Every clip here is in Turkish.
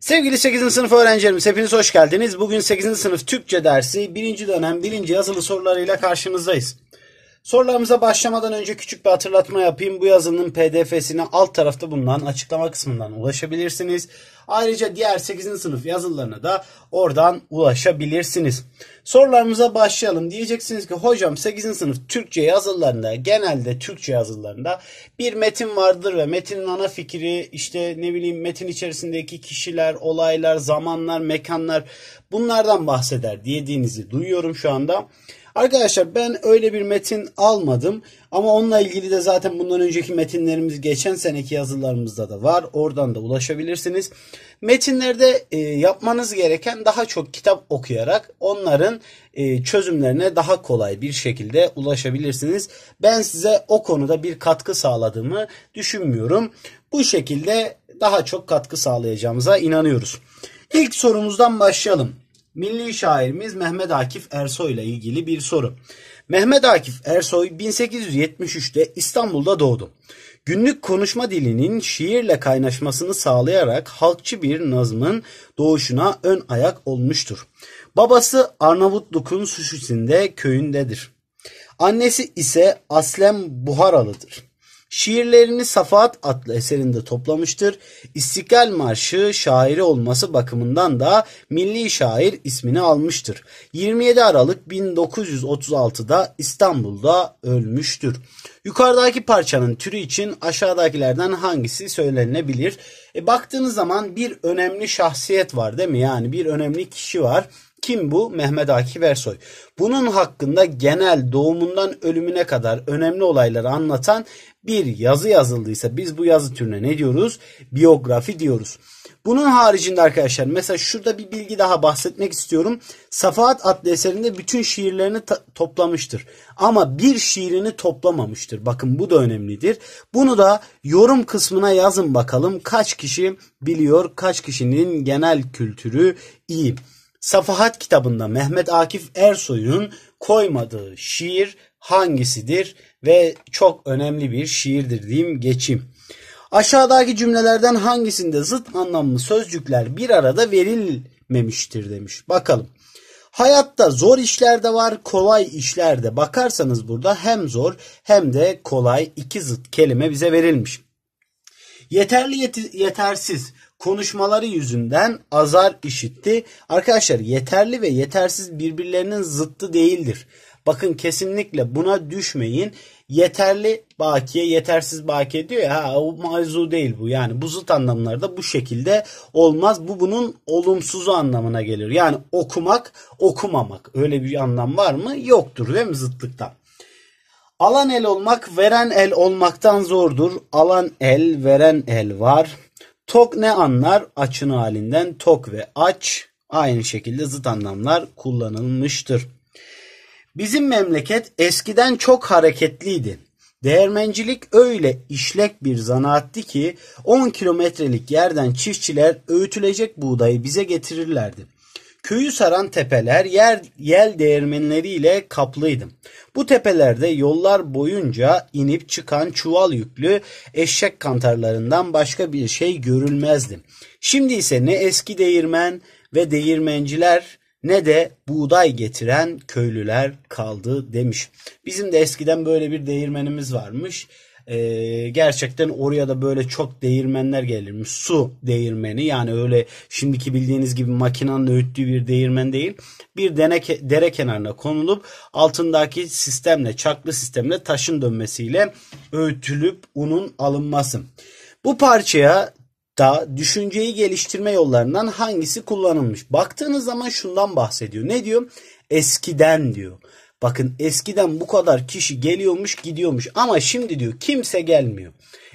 Sevgili 8. sınıf öğrencilerimiz hepiniz hoş geldiniz. Bugün 8. sınıf Türkçe dersi 1. dönem 1. yazılı sorularıyla karşınızdayız. Sorularımıza başlamadan önce küçük bir hatırlatma yapayım. Bu yazının pdf'sini alt tarafta bulunan açıklama kısmından ulaşabilirsiniz. Ayrıca diğer 8. sınıf yazılarına da oradan ulaşabilirsiniz. Sorularımıza başlayalım. Diyeceksiniz ki hocam 8. sınıf Türkçe yazılarında genelde Türkçe yazılarında bir metin vardır ve metinin ana fikri işte ne bileyim metin içerisindeki kişiler, olaylar, zamanlar, mekanlar bunlardan bahseder diye dediğinizi duyuyorum şu anda. Arkadaşlar ben öyle bir metin almadım ama onunla ilgili de zaten bundan önceki metinlerimiz geçen seneki yazılarımızda da var. Oradan da ulaşabilirsiniz. Metinlerde e, yapmanız gereken daha çok kitap okuyarak onların e, çözümlerine daha kolay bir şekilde ulaşabilirsiniz. Ben size o konuda bir katkı sağladığımı düşünmüyorum. Bu şekilde daha çok katkı sağlayacağımıza inanıyoruz. İlk sorumuzdan başlayalım. Milli şairimiz Mehmet Akif Ersoy ile ilgili bir soru. Mehmet Akif Ersoy 1873'te İstanbul'da doğdu. Günlük konuşma dilinin şiirle kaynaşmasını sağlayarak halkçı bir nazmın doğuşuna ön ayak olmuştur. Babası Arnavutluk'un Suşisi'nde köyündedir. Annesi ise Aslem Buharalıdır. Şiirlerini Safat adlı eserinde toplamıştır. İstiklal Marşı şairi olması bakımından da milli şair ismini almıştır. 27 Aralık 1936'da İstanbul'da ölmüştür. Yukarıdaki parçanın türü için aşağıdakilerden hangisi söylenebilir? E, baktığınız zaman bir önemli şahsiyet var değil mi? Yani bir önemli kişi var. Kim bu? Mehmet Akif Ersoy. Bunun hakkında genel doğumundan ölümüne kadar önemli olayları anlatan bir yazı yazıldıysa biz bu yazı türüne ne diyoruz? Biyografi diyoruz. Bunun haricinde arkadaşlar mesela şurada bir bilgi daha bahsetmek istiyorum. Safahat adlı eserinde bütün şiirlerini toplamıştır. Ama bir şiirini toplamamıştır. Bakın bu da önemlidir. Bunu da yorum kısmına yazın bakalım kaç kişi biliyor, kaç kişinin genel kültürü iyi. Safahat kitabında Mehmet Akif Ersoy'un koymadığı şiir hangisidir ve çok önemli bir şiirdir diyeyim geçeyim. Aşağıdaki cümlelerden hangisinde zıt anlamlı sözcükler bir arada verilmemiştir demiş. Bakalım. Hayatta zor işler de var, kolay işler de. Bakarsanız burada hem zor hem de kolay iki zıt kelime bize verilmiş. Yeterli yet- yetersiz konuşmaları yüzünden azar işitti. Arkadaşlar yeterli ve yetersiz birbirlerinin zıttı değildir. Bakın kesinlikle buna düşmeyin. Yeterli bakiye, yetersiz bakiye diyor ya ha, o mevzu değil bu. Yani bu zıt anlamları da bu şekilde olmaz. Bu bunun olumsuzu anlamına gelir. Yani okumak, okumamak. Öyle bir anlam var mı? Yoktur değil mi zıtlıktan? Alan el olmak veren el olmaktan zordur. Alan el, veren el var. Tok ne anlar? Açın halinden tok ve aç aynı şekilde zıt anlamlar kullanılmıştır. Bizim memleket eskiden çok hareketliydi. Değirmencilik öyle işlek bir zanaattı ki 10 kilometrelik yerden çiftçiler öğütülecek buğdayı bize getirirlerdi. Köyü saran tepeler yer, yel değirmenleriyle kaplıydı. Bu tepelerde yollar boyunca inip çıkan çuval yüklü eşek kantarlarından başka bir şey görülmezdi. Şimdi ise ne eski değirmen ve değirmenciler ne de buğday getiren köylüler kaldı demiş. Bizim de eskiden böyle bir değirmenimiz varmış. Ee, gerçekten oraya da böyle çok değirmenler gelirmiş. Su değirmeni yani öyle şimdiki bildiğiniz gibi makinanın öğüttüğü bir değirmen değil. Bir dene, dere kenarına konulup altındaki sistemle çaklı sistemle taşın dönmesiyle öğütülüp unun alınması. Bu parçaya da düşünceyi geliştirme yollarından hangisi kullanılmış? Baktığınız zaman şundan bahsediyor. Ne diyor? Eskiden diyor. Bakın eskiden bu kadar kişi geliyormuş gidiyormuş ama şimdi diyor kimse gelmiyor.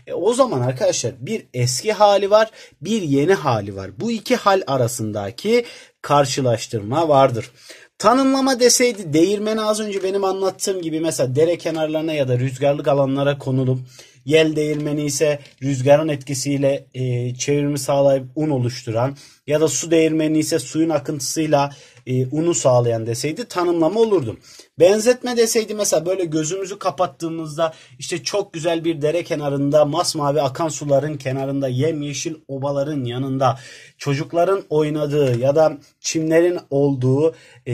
E o zaman arkadaşlar bir eski hali var bir yeni hali var. Bu iki hal arasındaki karşılaştırma vardır. Tanımlama deseydi değirmeni az önce benim anlattığım gibi mesela dere kenarlarına ya da rüzgarlık alanlara konulup Yel değirmeni ise rüzgarın etkisiyle e, çevirimi sağlayıp un oluşturan ya da su değirmeni ise suyun akıntısıyla e, unu sağlayan deseydi tanımlama olurdu. Benzetme deseydi mesela böyle gözümüzü kapattığımızda işte çok güzel bir dere kenarında masmavi akan suların kenarında yemyeşil obaların yanında çocukların oynadığı ya da çimlerin olduğu e,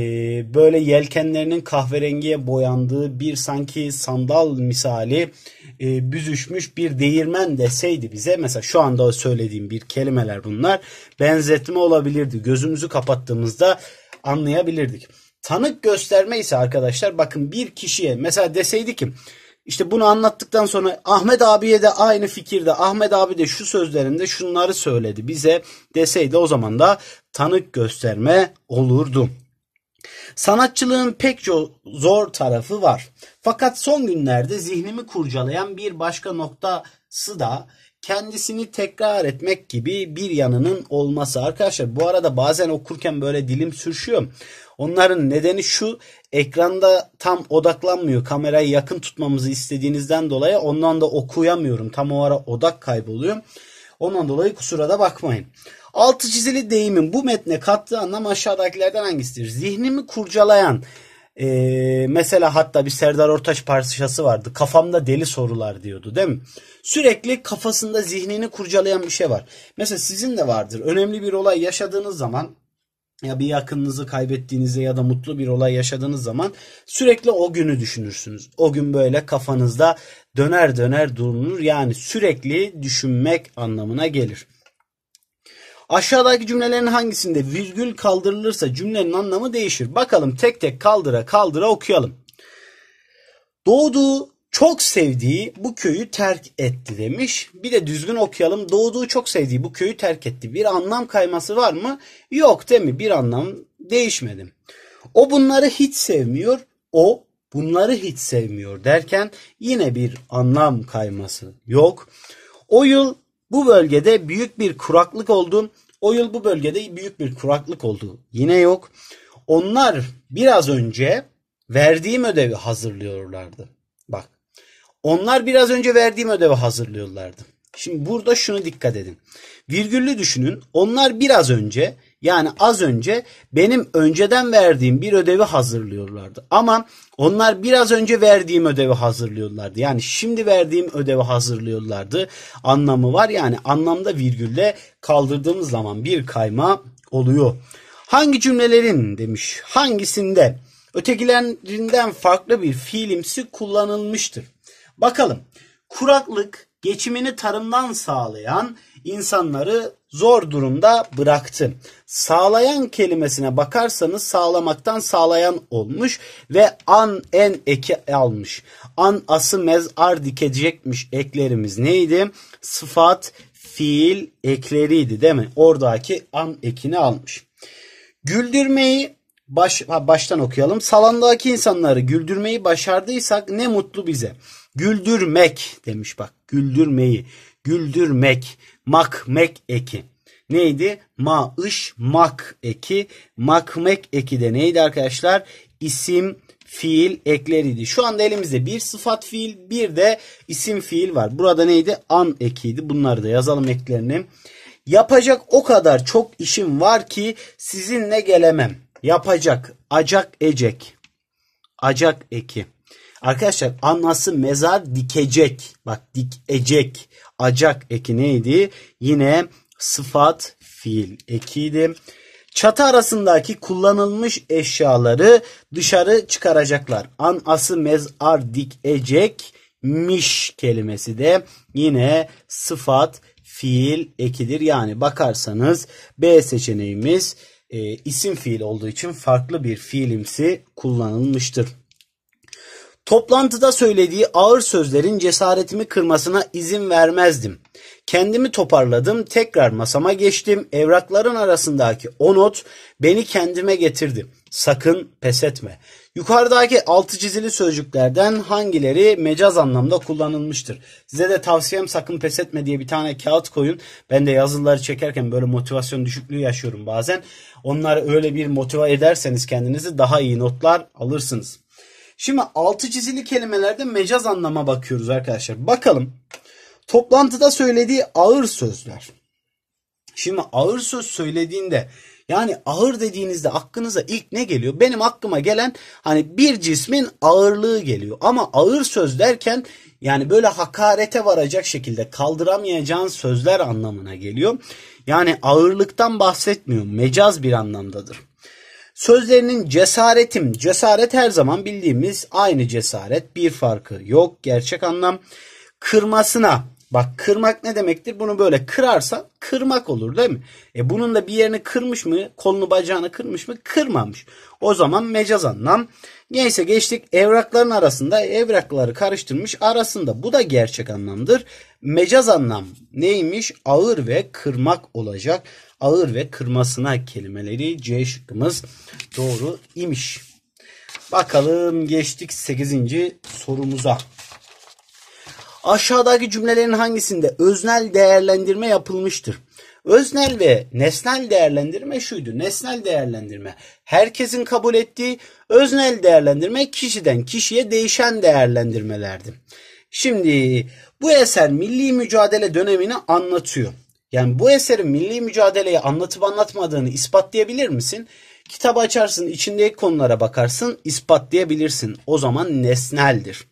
böyle yelkenlerinin kahverengiye boyandığı bir sanki sandal misali e, büzüşmüş bir değirmen deseydi bize mesela şu anda söylediğim bir kelimeler bunlar benzet benzetme olabilirdi. Gözümüzü kapattığımızda anlayabilirdik. Tanık gösterme ise arkadaşlar bakın bir kişiye mesela deseydi ki işte bunu anlattıktan sonra Ahmet abiye de aynı fikirde Ahmet abi de şu sözlerinde şunları söyledi bize deseydi o zaman da tanık gösterme olurdu. Sanatçılığın pek çok zor tarafı var. Fakat son günlerde zihnimi kurcalayan bir başka noktası da kendisini tekrar etmek gibi bir yanının olması. Arkadaşlar bu arada bazen okurken böyle dilim sürüşüyor. Onların nedeni şu ekranda tam odaklanmıyor. Kamerayı yakın tutmamızı istediğinizden dolayı ondan da okuyamıyorum. Tam o ara odak kayboluyor. Ondan dolayı kusura da bakmayın. Altı çizili deyimin bu metne kattığı anlam aşağıdakilerden hangisidir? Zihnimi kurcalayan, e, mesela hatta bir Serdar Ortaç parçası vardı. Kafamda deli sorular diyordu değil mi? Sürekli kafasında zihnini kurcalayan bir şey var. Mesela sizin de vardır. Önemli bir olay yaşadığınız zaman ya bir yakınınızı kaybettiğinizde ya da mutlu bir olay yaşadığınız zaman sürekli o günü düşünürsünüz. O gün böyle kafanızda döner döner durulur. Yani sürekli düşünmek anlamına gelir. Aşağıdaki cümlelerin hangisinde virgül kaldırılırsa cümlenin anlamı değişir. Bakalım tek tek kaldıra kaldıra okuyalım. Doğduğu çok sevdiği bu köyü terk etti demiş. Bir de düzgün okuyalım. Doğduğu çok sevdiği bu köyü terk etti. Bir anlam kayması var mı? Yok değil mi? Bir anlam değişmedi. O bunları hiç sevmiyor. O bunları hiç sevmiyor derken yine bir anlam kayması yok. O yıl bu bölgede büyük bir kuraklık oldu. O yıl bu bölgede büyük bir kuraklık oldu. Yine yok. Onlar biraz önce verdiğim ödevi hazırlıyorlardı. Bak. Onlar biraz önce verdiğim ödevi hazırlıyorlardı. Şimdi burada şunu dikkat edin. Virgüllü düşünün. Onlar biraz önce yani az önce benim önceden verdiğim bir ödevi hazırlıyorlardı. Ama onlar biraz önce verdiğim ödevi hazırlıyorlardı. Yani şimdi verdiğim ödevi hazırlıyorlardı anlamı var. Yani anlamda virgülle kaldırdığımız zaman bir kayma oluyor. Hangi cümlelerin demiş hangisinde ötekilerinden farklı bir fiilimsi kullanılmıştır? Bakalım kuraklık geçimini tarımdan sağlayan insanları zor durumda bıraktı. Sağlayan kelimesine bakarsanız sağlamaktan sağlayan olmuş ve an en eki almış. An ası mezar dikecekmiş eklerimiz neydi? Sıfat fiil ekleriydi değil mi? Oradaki an ekini almış. Güldürmeyi baş, baştan okuyalım. Salandaki insanları güldürmeyi başardıysak ne mutlu bize. Güldürmek demiş bak. Güldürmeyi. Güldürmek makmek eki. Neydi? Maış mak eki. Makmek eki de neydi arkadaşlar? İsim fiil ekleriydi. Şu anda elimizde bir sıfat fiil bir de isim fiil var. Burada neydi? An ekiydi. Bunları da yazalım eklerini. Yapacak o kadar çok işim var ki sizinle gelemem. Yapacak, acak, ecek. Acak eki. Arkadaşlar anası mezar dikecek. Bak dikecek acak eki neydi? Yine sıfat fiil ekiydi. Çatı arasındaki kullanılmış eşyaları dışarı çıkaracaklar. Anası mezar dikecek miş kelimesi de yine sıfat fiil ekidir. Yani bakarsanız B seçeneğimiz e, isim fiil olduğu için farklı bir fiilimsi kullanılmıştır. Toplantıda söylediği ağır sözlerin cesaretimi kırmasına izin vermezdim. Kendimi toparladım, tekrar masama geçtim. Evrakların arasındaki o not beni kendime getirdi. Sakın pes etme. Yukarıdaki altı çizili sözcüklerden hangileri mecaz anlamda kullanılmıştır? Size de tavsiyem sakın pes etme diye bir tane kağıt koyun. Ben de yazıları çekerken böyle motivasyon düşüklüğü yaşıyorum bazen. Onları öyle bir motive ederseniz kendinizi daha iyi notlar alırsınız. Şimdi altı çizili kelimelerde mecaz anlama bakıyoruz arkadaşlar. Bakalım. Toplantıda söylediği ağır sözler. Şimdi ağır söz söylediğinde yani ağır dediğinizde aklınıza ilk ne geliyor? Benim aklıma gelen hani bir cismin ağırlığı geliyor. Ama ağır söz derken yani böyle hakarete varacak şekilde kaldıramayacağın sözler anlamına geliyor. Yani ağırlıktan bahsetmiyorum. Mecaz bir anlamdadır. Sözlerinin cesaretim, cesaret her zaman bildiğimiz aynı cesaret, bir farkı yok, gerçek anlam. Kırmasına, Bak kırmak ne demektir? Bunu böyle kırarsan kırmak olur değil mi? E bunun da bir yerini kırmış mı? Kolunu bacağını kırmış mı? Kırmamış. O zaman mecaz anlam. Neyse geçtik evrakların arasında evrakları karıştırmış arasında. Bu da gerçek anlamdır. Mecaz anlam neymiş? Ağır ve kırmak olacak. Ağır ve kırmasına kelimeleri C şıkkımız doğru imiş. Bakalım geçtik 8. sorumuza. Aşağıdaki cümlelerin hangisinde öznel değerlendirme yapılmıştır? Öznel ve nesnel değerlendirme şuydu. Nesnel değerlendirme herkesin kabul ettiği, öznel değerlendirme kişiden kişiye değişen değerlendirmelerdi. Şimdi bu eser milli mücadele dönemini anlatıyor. Yani bu eserin milli mücadeleyi anlatıp anlatmadığını ispatlayabilir misin? Kitabı açarsın, içindeki konulara bakarsın, ispatlayabilirsin. O zaman nesneldir.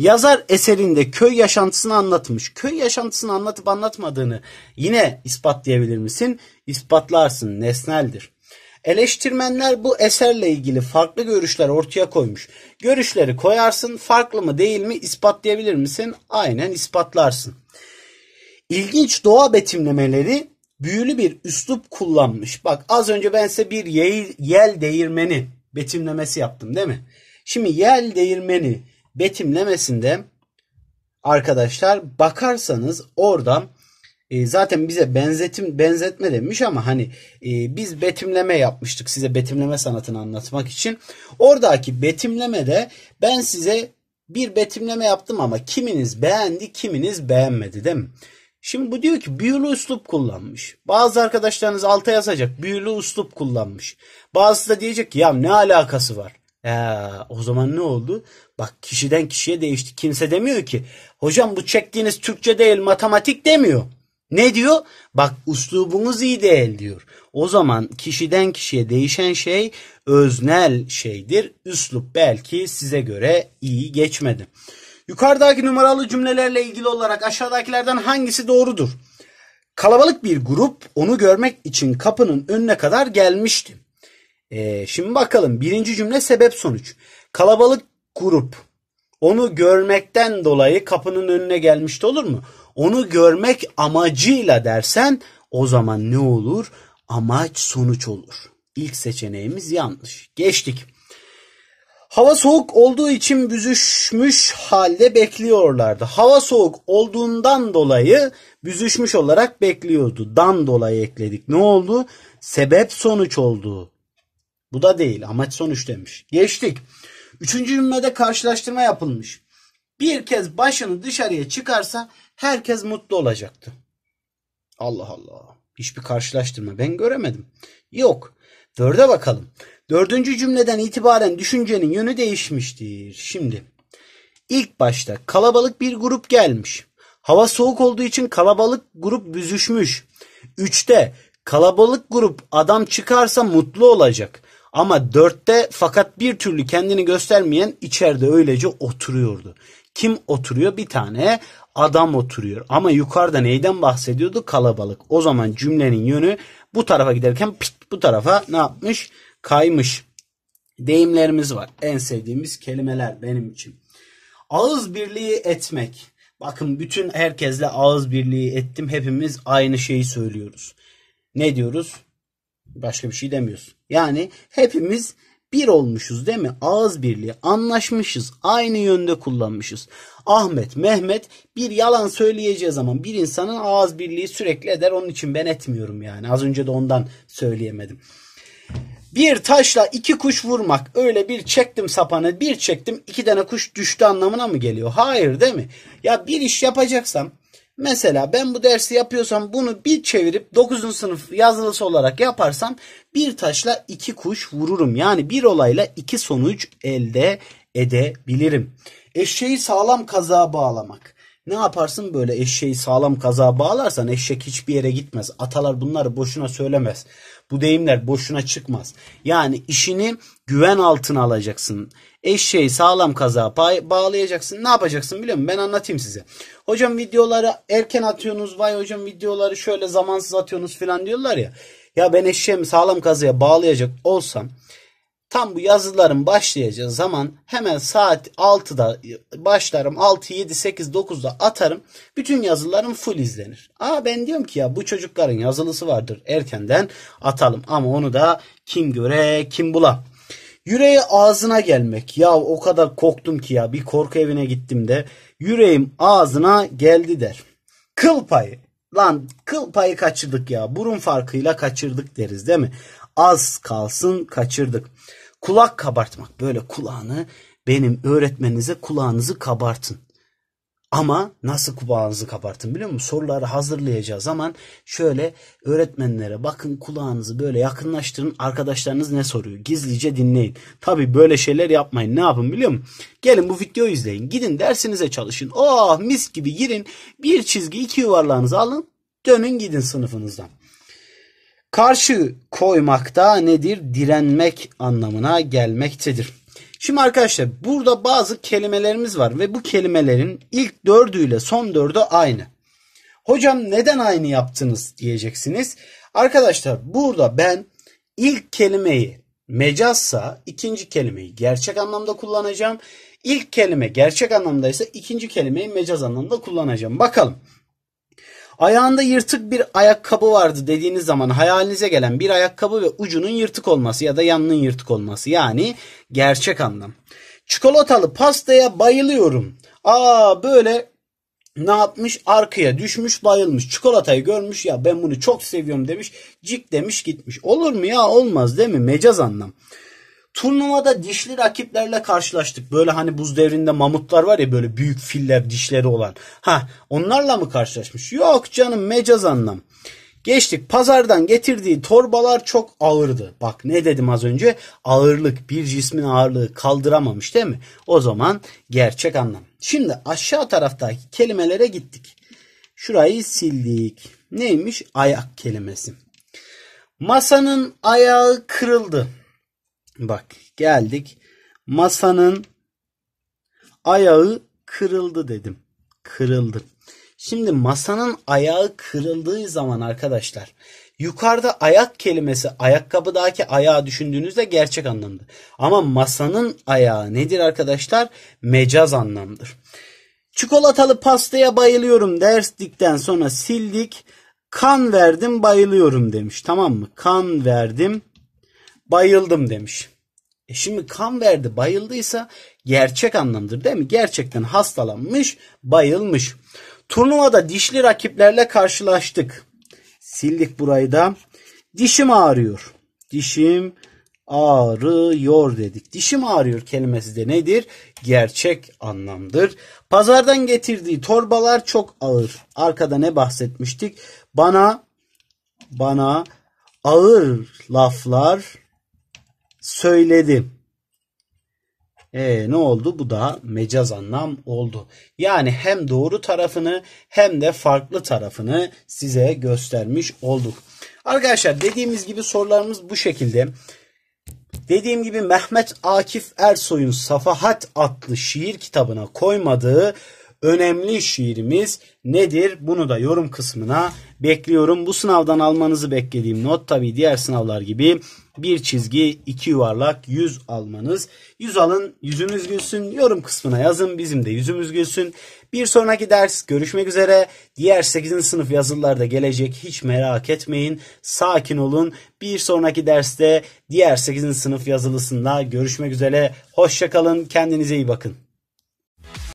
Yazar eserinde köy yaşantısını anlatmış. Köy yaşantısını anlatıp anlatmadığını yine ispatlayabilir misin? İspatlarsın, nesneldir. Eleştirmenler bu eserle ilgili farklı görüşler ortaya koymuş. Görüşleri koyarsın, farklı mı değil mi ispatlayabilir misin? Aynen ispatlarsın. İlginç doğa betimlemeleri büyülü bir üslup kullanmış. Bak az önce ben size bir yel, yel değirmeni betimlemesi yaptım değil mi? Şimdi yel değirmeni betimlemesinde arkadaşlar bakarsanız orada e, zaten bize benzetim benzetme demiş ama hani e, biz betimleme yapmıştık size betimleme sanatını anlatmak için. Oradaki betimlemede ben size bir betimleme yaptım ama kiminiz beğendi kiminiz beğenmedi değil mi? Şimdi bu diyor ki büyülü üslup kullanmış. Bazı arkadaşlarınız alta yazacak büyülü üslup kullanmış. Bazısı da diyecek ki ya ne alakası var? Ee, o zaman ne oldu? Bak kişiden kişiye değişti. Kimse demiyor ki hocam bu çektiğiniz Türkçe değil matematik demiyor. Ne diyor? Bak uslubunuz iyi değil diyor. O zaman kişiden kişiye değişen şey öznel şeydir. Üslup belki size göre iyi geçmedi. Yukarıdaki numaralı cümlelerle ilgili olarak aşağıdakilerden hangisi doğrudur? Kalabalık bir grup onu görmek için kapının önüne kadar gelmişti. Ee, şimdi bakalım birinci cümle sebep sonuç. Kalabalık grup onu görmekten dolayı kapının önüne gelmişti olur mu? Onu görmek amacıyla dersen o zaman ne olur? Amaç sonuç olur. İlk seçeneğimiz yanlış. Geçtik. Hava soğuk olduğu için büzüşmüş halde bekliyorlardı. Hava soğuk olduğundan dolayı büzüşmüş olarak bekliyordu. Dan dolayı ekledik. Ne oldu? Sebep sonuç oldu. Bu da değil. Amaç sonuç demiş. Geçtik. Üçüncü cümlede karşılaştırma yapılmış. Bir kez başını dışarıya çıkarsa herkes mutlu olacaktı. Allah Allah. Hiçbir karşılaştırma ben göremedim. Yok. Dörde bakalım. Dördüncü cümleden itibaren düşüncenin yönü değişmiştir. Şimdi ilk başta kalabalık bir grup gelmiş. Hava soğuk olduğu için kalabalık grup büzüşmüş. Üçte kalabalık grup adam çıkarsa mutlu olacak. Ama dörtte fakat bir türlü kendini göstermeyen içeride öylece oturuyordu. Kim oturuyor? Bir tane adam oturuyor. Ama yukarıda neyden bahsediyordu? Kalabalık. O zaman cümlenin yönü bu tarafa giderken pit bu tarafa ne yapmış? Kaymış. Deyimlerimiz var. En sevdiğimiz kelimeler benim için. Ağız birliği etmek. Bakın bütün herkesle ağız birliği ettim. Hepimiz aynı şeyi söylüyoruz. Ne diyoruz? Başka bir şey demiyoruz. Yani hepimiz bir olmuşuz değil mi? Ağız birliği anlaşmışız. Aynı yönde kullanmışız. Ahmet, Mehmet bir yalan söyleyeceği zaman bir insanın ağız birliği sürekli eder. Onun için ben etmiyorum yani. Az önce de ondan söyleyemedim. Bir taşla iki kuş vurmak öyle bir çektim sapanı bir çektim iki tane kuş düştü anlamına mı geliyor? Hayır değil mi? Ya bir iş yapacaksam Mesela ben bu dersi yapıyorsam bunu bir çevirip 9. sınıf yazılısı olarak yaparsam bir taşla iki kuş vururum. Yani bir olayla iki sonuç elde edebilirim. Eşeği sağlam kazağa bağlamak. Ne yaparsın böyle eşeği sağlam kazağa bağlarsan eşek hiçbir yere gitmez. Atalar bunları boşuna söylemez. Bu deyimler boşuna çıkmaz. Yani işini güven altına alacaksın. Eşeği sağlam kaza bağlayacaksın. Ne yapacaksın biliyor musun? Ben anlatayım size. Hocam videoları erken atıyorsunuz. Vay hocam videoları şöyle zamansız atıyorsunuz falan diyorlar ya. Ya ben eşeğimi sağlam kazıya bağlayacak olsam Tam bu yazıların başlayacağı zaman hemen saat 6'da başlarım. 6, 7, 8, 9'da atarım. Bütün yazılarım full izlenir. Aa ben diyorum ki ya bu çocukların yazılısı vardır. Erkenden atalım ama onu da kim göre kim bula. Yüreği ağzına gelmek. Ya o kadar korktum ki ya bir korku evine gittim de yüreğim ağzına geldi der. Kıl payı. Lan kıl payı kaçırdık ya. Burun farkıyla kaçırdık deriz değil mi? Az kalsın kaçırdık. Kulak kabartmak böyle kulağını benim öğretmeninize kulağınızı kabartın. Ama nasıl kulağınızı kabartın biliyor musun? Soruları hazırlayacağı zaman şöyle öğretmenlere bakın kulağınızı böyle yakınlaştırın. Arkadaşlarınız ne soruyor? Gizlice dinleyin. Tabi böyle şeyler yapmayın. Ne yapın biliyor musun? Gelin bu videoyu izleyin. Gidin dersinize çalışın. Oh mis gibi girin. Bir çizgi iki yuvarlağınızı alın. Dönün gidin sınıfınızdan. Karşı koymak da nedir? Direnmek anlamına gelmektedir. Şimdi arkadaşlar burada bazı kelimelerimiz var ve bu kelimelerin ilk dördüyle son dördü aynı. Hocam neden aynı yaptınız diyeceksiniz. Arkadaşlar burada ben ilk kelimeyi mecazsa ikinci kelimeyi gerçek anlamda kullanacağım. İlk kelime gerçek anlamda ise ikinci kelimeyi mecaz anlamda kullanacağım. Bakalım. Ayağında yırtık bir ayakkabı vardı dediğiniz zaman hayalinize gelen bir ayakkabı ve ucunun yırtık olması ya da yanının yırtık olması. Yani gerçek anlam. Çikolatalı pastaya bayılıyorum. Aa böyle ne yapmış? Arkaya düşmüş bayılmış. Çikolatayı görmüş ya ben bunu çok seviyorum demiş. Cik demiş gitmiş. Olur mu ya olmaz değil mi? Mecaz anlam. Turnuvada dişli rakiplerle karşılaştık. Böyle hani buz devrinde mamutlar var ya böyle büyük filler dişleri olan. Ha onlarla mı karşılaşmış? Yok canım mecaz anlam. Geçtik. Pazardan getirdiği torbalar çok ağırdı. Bak ne dedim az önce? Ağırlık, bir cismin ağırlığı kaldıramamış değil mi? O zaman gerçek anlam. Şimdi aşağı taraftaki kelimelere gittik. Şurayı sildik. Neymiş? Ayak kelimesi. Masanın ayağı kırıldı. Bak geldik. Masanın ayağı kırıldı dedim. Kırıldı. Şimdi masanın ayağı kırıldığı zaman arkadaşlar yukarıda ayak kelimesi ayakkabıdaki ayağı düşündüğünüzde gerçek anlamda. Ama masanın ayağı nedir arkadaşlar? Mecaz anlamdır. Çikolatalı pastaya bayılıyorum derslikten sonra sildik. Kan verdim bayılıyorum demiş. Tamam mı? Kan verdim bayıldım demiş. E şimdi kan verdi bayıldıysa gerçek anlamdır değil mi? Gerçekten hastalanmış, bayılmış. Turnuvada dişli rakiplerle karşılaştık. Sildik burayı da. Dişim ağrıyor. Dişim ağrıyor dedik. Dişim ağrıyor kelimesi de nedir? Gerçek anlamdır. Pazardan getirdiği torbalar çok ağır. Arkada ne bahsetmiştik? Bana bana ağır laflar söyledi. E, ne oldu? Bu da mecaz anlam oldu. Yani hem doğru tarafını hem de farklı tarafını size göstermiş olduk. Arkadaşlar dediğimiz gibi sorularımız bu şekilde. Dediğim gibi Mehmet Akif Ersoy'un Safahat adlı şiir kitabına koymadığı önemli şiirimiz nedir? Bunu da yorum kısmına bekliyorum. Bu sınavdan almanızı beklediğim not tabi diğer sınavlar gibi bir çizgi, iki yuvarlak, yüz almanız. Yüz alın, yüzünüz gülsün. Yorum kısmına yazın, bizim de yüzümüz gülsün. Bir sonraki ders görüşmek üzere. Diğer 8. sınıf yazılılarda gelecek. Hiç merak etmeyin. Sakin olun. Bir sonraki derste diğer 8. sınıf yazılısında görüşmek üzere. Hoşçakalın. Kendinize iyi bakın.